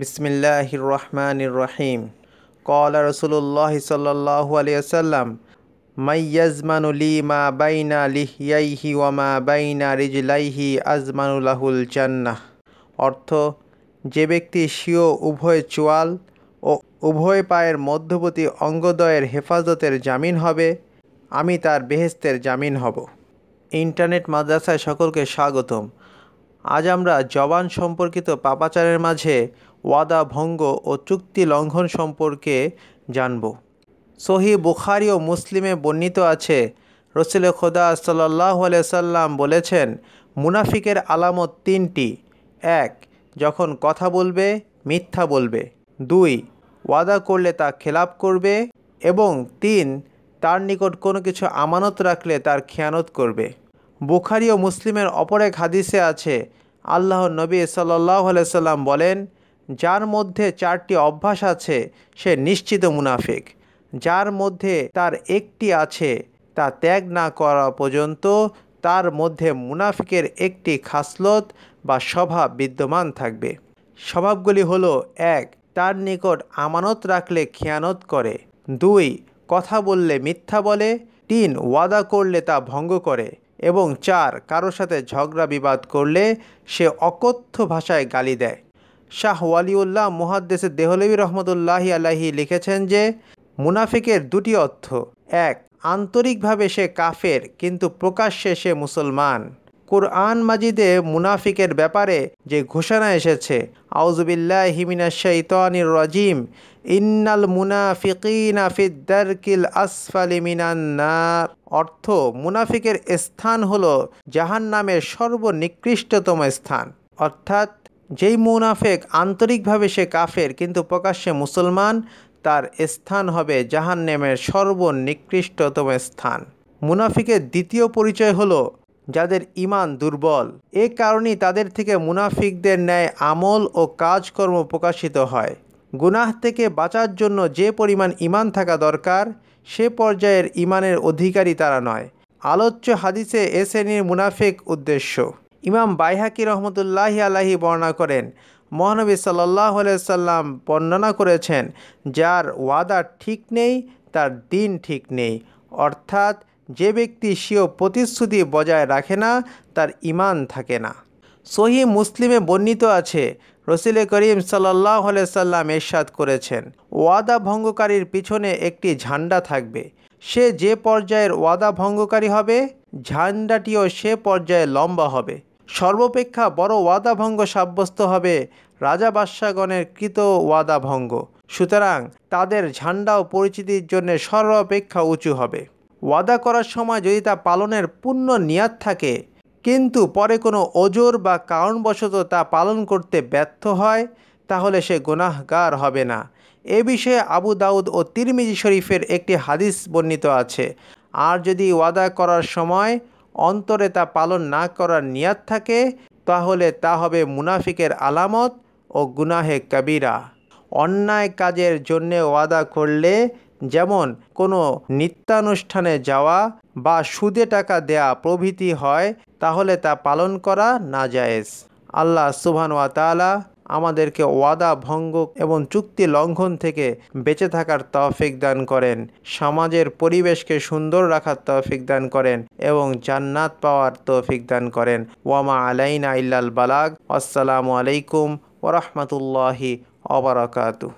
বিসমিল্লাহ রহমান রহিম কলা রসুল্লাহ সাল্লাহ আলিয়াল্লাম মাইয়াজমানুলি মা বাইনা লিহিয়াইহি ওয়া মা বাইনা রিজলাইহি আজমানুল্লাহুল জান্নাহ অর্থ যে ব্যক্তি স্বীয় উভয় চোয়াল ও উভয় পায়ের মধ্যবর্তী অঙ্গদয়ের হেফাজতের জামিন হবে আমি তার বেহেস্তের জামিন হব ইন্টারনেট মাদ্রাসায় সকলকে স্বাগতম আজ আমরা জবান সম্পর্কিত পাপাচারের মাঝে ওয়াদা ভঙ্গ ও চুক্তি লঙ্ঘন সম্পর্কে জানব সহি বুখারি ও মুসলিমে বর্ণিত আছে রসিলে খোদা সাল্লাহ সাল্লাম বলেছেন মুনাফিকের আলামত তিনটি এক যখন কথা বলবে মিথ্যা বলবে দুই ওয়াদা করলে তা খেলাপ করবে এবং তিন তার নিকট কোনো কিছু আমানত রাখলে তার খেয়ানত করবে বুখারি ও মুসলিমের অপর এক হাদিসে আছে আল্লাহ নবী সাল্লাহ সাল্লাম বলেন যার মধ্যে চারটি অভ্যাস আছে সে নিশ্চিত মুনাফিক যার মধ্যে তার একটি আছে তা ত্যাগ না করা পর্যন্ত তার মধ্যে মুনাফিকের একটি খাসলত বা স্বভাব বিদ্যমান থাকবে স্বভাবগুলি হলো এক তার নিকট আমানত রাখলে খেয়ানত করে দুই কথা বললে মিথ্যা বলে তিন ওয়াদা করলে তা ভঙ্গ করে এবং চার কারোর সাথে ঝগড়া বিবাদ করলে সে অকথ্য ভাষায় গালি দেয় শাহ ওয়ালিউল্লাহ মুহাদ্দেসে দেহলবী রহমতুল্লাহি আলাহি লিখেছেন যে মুনাফিকের দুটি অর্থ এক আন্তরিকভাবে সে কাফের কিন্তু প্রকাশ্যে সে মুসলমান কুরআন মাজিদে মুনাফিকের ব্যাপারে যে ঘোষণা এসেছে আউজবিল্লাহ হিমিনা রাজিম ইন্নাল মুনাফিকিনা ফিদ্দারকিল মিনান্নার অর্থ মুনাফিকের স্থান হল জাহান নামের সর্বনিকৃষ্টতম স্থান অর্থাৎ যেই মুনাফেক আন্তরিকভাবে সে কাফের কিন্তু প্রকাশ্যে মুসলমান তার স্থান হবে জাহান নেমের সর্বনিকৃষ্টতম স্থান মুনাফিকের দ্বিতীয় পরিচয় হল যাদের ইমান দুর্বল এ কারণেই তাদের থেকে মুনাফিকদের ন্যায় আমল ও কাজকর্ম প্রকাশিত হয় গুনাহ থেকে বাঁচার জন্য যে পরিমাণ ইমান থাকা দরকার সে পর্যায়ের ইমানের অধিকারী তারা নয় আলোচ্য হাদিসে এ শ্রেণীর মুনাফিক উদ্দেশ্য ইমাম বাইহাকি রহমতুল্লাহ আলাহি বর্ণনা করেন মহানবী সাল্লাহ সাল্লাম বর্ণনা করেছেন যার ওয়াদা ঠিক নেই তার দিন ঠিক নেই অর্থাৎ যে ব্যক্তি সেও প্রতিশ্রুতি বজায় রাখে না তার ইমান থাকে না সহি মুসলিমে বর্ণিত আছে রসিলে করিম সাল্লাহ সাল্লাম এরশাদ করেছেন ওয়াদা ভঙ্গকারীর পিছনে একটি ঝান্ডা থাকবে সে যে পর্যায়ের ওয়াদা ভঙ্গকারী হবে ঝান্ডাটিও সে পর্যায়ে লম্বা হবে সর্বপেক্ষা বড় ওয়াদাভঙ্গ সাব্যস্ত হবে রাজা বাদশাগণের কৃত ওয়াদাভঙ্গ সুতরাং তাদের ঝান্ডা ও পরিচিতির জন্য সর্বাপেক্ষা উঁচু হবে ওয়াদা করার সময় যদি তা পালনের পূর্ণ নিয়াত থাকে কিন্তু পরে কোনো ওজোর বা কারণবশত তা পালন করতে ব্যর্থ হয় তাহলে সে গুনাহগার হবে না এ বিষয়ে আবু দাউদ ও তিরমিজি শরীফের একটি হাদিস বর্ণিত আছে আর যদি ওয়াদা করার সময় অন্তরে তা পালন না করার নিয়াত থাকে তাহলে তা হবে মুনাফিকের আলামত ও গুনাহে কাবিরা অন্যায় কাজের জন্যে ওয়াদা করলে যেমন কোনো নিত্যানুষ্ঠানে যাওয়া বা সুদে টাকা দেয়া প্রভৃতি হয় তাহলে তা পালন করা না জায়েজ আল্লাহ সুবহান ওয়া তাআলা আমাদেরকে ওয়াদা ভঙ্গ এবং চুক্তি লঙ্ঘন থেকে বেঁচে থাকার তৌফিক দান করেন সমাজের পরিবেশকে সুন্দর রাখার তৌফিক দান করেন এবং জান্নাত পাওয়ার তৌফিক দান করেন ওয়ামা আলাইনা ইল্লাল বালাগ আসসালামু আলাইকুম ওরহমতুল্লাহি অবরাকাতু